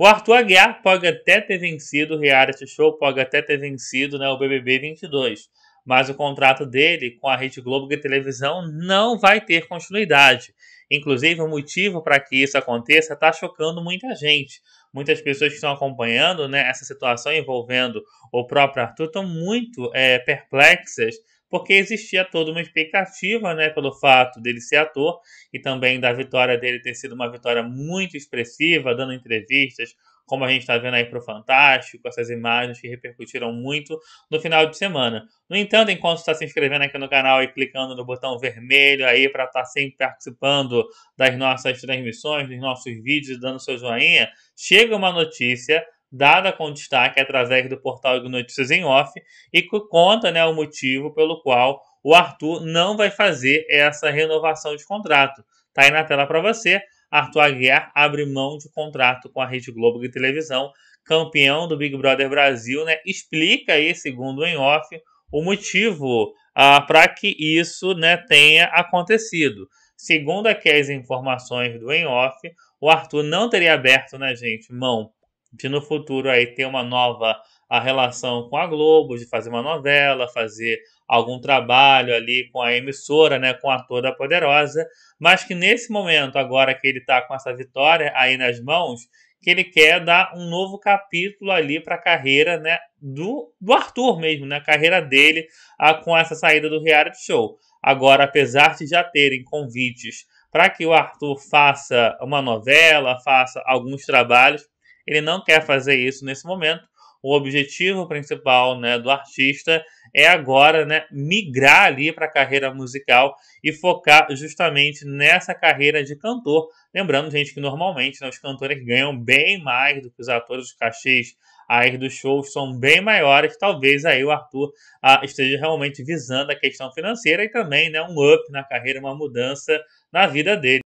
O Arthur Aguiar pode até ter vencido o reality show, pode até ter vencido né, o BBB 22, mas o contrato dele com a Rede Globo de televisão não vai ter continuidade. Inclusive, o motivo para que isso aconteça está chocando muita gente. Muitas pessoas que estão acompanhando né, essa situação envolvendo o próprio Arthur estão muito é, perplexas porque existia toda uma expectativa, né, pelo fato dele ser ator e também da vitória dele ter sido uma vitória muito expressiva, dando entrevistas, como a gente está vendo aí para o Fantástico, essas imagens que repercutiram muito no final de semana. No entanto, enquanto está se inscrevendo aqui no canal e clicando no botão vermelho aí para estar tá sempre participando das nossas transmissões, dos nossos vídeos, dando seu joinha, chega uma notícia dada com destaque é através do portal de Notícias em Off e que conta né, o motivo pelo qual o Arthur não vai fazer essa renovação de contrato. Tá aí na tela para você. Arthur Aguiar abre mão de contrato com a Rede Globo de televisão, campeão do Big Brother Brasil, né? Explica aí, segundo o em off, o motivo ah, para que isso né, tenha acontecido. Segundo aqui as informações do em off, o Arthur não teria aberto, né, gente, mão de no futuro aí ter uma nova a relação com a Globo, de fazer uma novela, fazer algum trabalho ali com a emissora, né, com a toda poderosa, mas que nesse momento agora que ele está com essa vitória aí nas mãos, que ele quer dar um novo capítulo ali para a carreira, né, do, do Arthur mesmo, né, a carreira dele a, com essa saída do reality show. Agora, apesar de já terem convites para que o Arthur faça uma novela, faça alguns trabalhos, ele não quer fazer isso nesse momento. O objetivo principal né, do artista é agora né, migrar ali para a carreira musical e focar justamente nessa carreira de cantor. Lembrando, gente, que normalmente né, os cantores ganham bem mais do que os atores, os cachês aí dos shows são bem maiores. Talvez aí o Arthur ah, esteja realmente visando a questão financeira e também né, um up na carreira, uma mudança na vida dele.